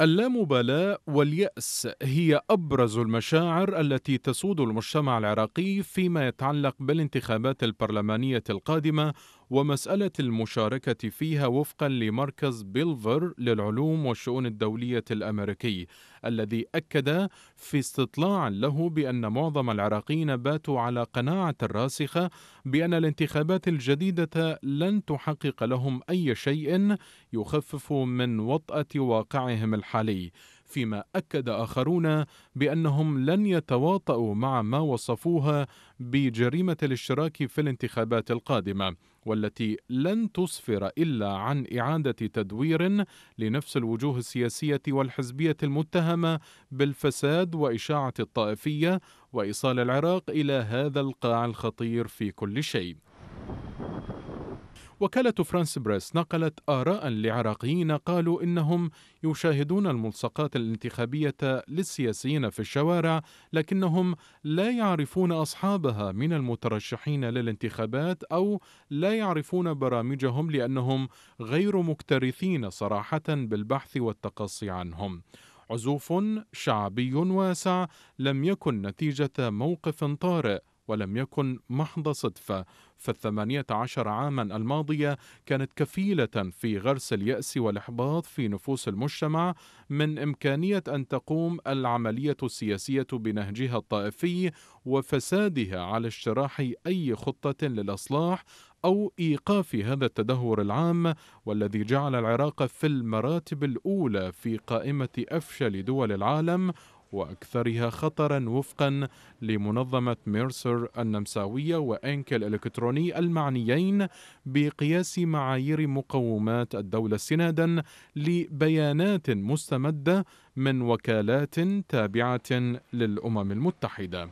اللامبالاة واليأس هي أبرز المشاعر التي تسود المجتمع العراقي فيما يتعلق بالانتخابات البرلمانية القادمة ومسألة المشاركة فيها وفقا لمركز بيلفر للعلوم والشؤون الدولية الأمريكي الذي أكد في استطلاع له بأن معظم العراقيين باتوا على قناعة راسخة بأن الانتخابات الجديدة لن تحقق لهم أي شيء يخفف من وطأة واقعهم الحالي فيما اكد اخرون بانهم لن يتواطؤوا مع ما وصفوها بجريمه الاشتراك في الانتخابات القادمه والتي لن تسفر الا عن اعاده تدوير لنفس الوجوه السياسيه والحزبيه المتهمه بالفساد واشاعه الطائفيه وايصال العراق الى هذا القاع الخطير في كل شيء وكالة فرانس بريس نقلت آراء لعراقيين قالوا إنهم يشاهدون الملصقات الانتخابية للسياسيين في الشوارع لكنهم لا يعرفون أصحابها من المترشحين للانتخابات أو لا يعرفون برامجهم لأنهم غير مكترثين صراحة بالبحث والتقصي عنهم عزوف شعبي واسع لم يكن نتيجة موقف طارئ ولم يكن محض صدفة فالثمانية عشر عاما الماضية كانت كفيلة في غرس اليأس والإحباط في نفوس المجتمع من إمكانية أن تقوم العملية السياسية بنهجها الطائفي وفسادها على اجتراح أي خطة للإصلاح أو إيقاف هذا التدهور العام والذي جعل العراق في المراتب الأولى في قائمة أفشل دول العالم وأكثرها خطرا وفقا لمنظمة ميرسر النمساوية وأنكل الإلكتروني المعنيين بقياس معايير مقومات الدولة استنادا لبيانات مستمدة من وكالات تابعة للأمم المتحدة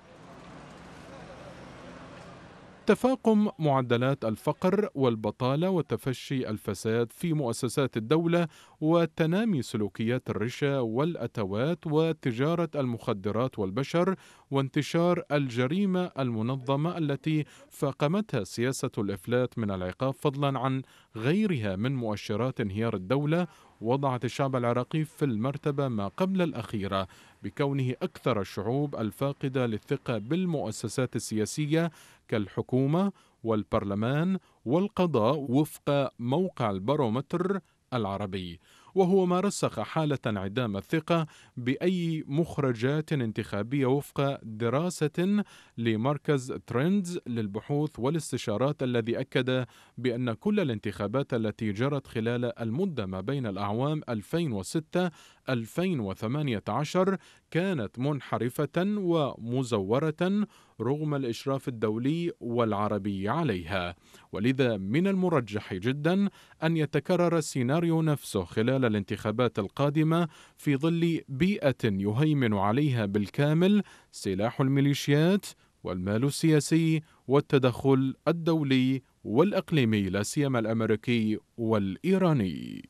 تفاقم معدلات الفقر والبطاله وتفشي الفساد في مؤسسات الدوله وتنامي سلوكيات الرشا والاتوات وتجاره المخدرات والبشر وانتشار الجريمه المنظمه التي فاقمتها سياسه الافلات من العقاب فضلا عن غيرها من مؤشرات انهيار الدوله وضعت الشعب العراقي في المرتبة ما قبل الأخيرة بكونه أكثر الشعوب الفاقدة للثقة بالمؤسسات السياسية كالحكومة والبرلمان والقضاء وفق موقع البارومتر العربي وهو ما رسخ حالة انعدام الثقة بأي مخرجات انتخابية وفق دراسة لمركز ترندز للبحوث والاستشارات الذي أكد بأن كل الانتخابات التي جرت خلال المدة ما بين الأعوام 2006 2018 كانت منحرفة ومزورة رغم الإشراف الدولي والعربي عليها ولذا من المرجح جدا أن يتكرر السيناريو نفسه خلال الانتخابات القادمة في ظل بيئة يهيمن عليها بالكامل سلاح الميليشيات والمال السياسي والتدخل الدولي والاقليمي لا سيما الامريكي والايراني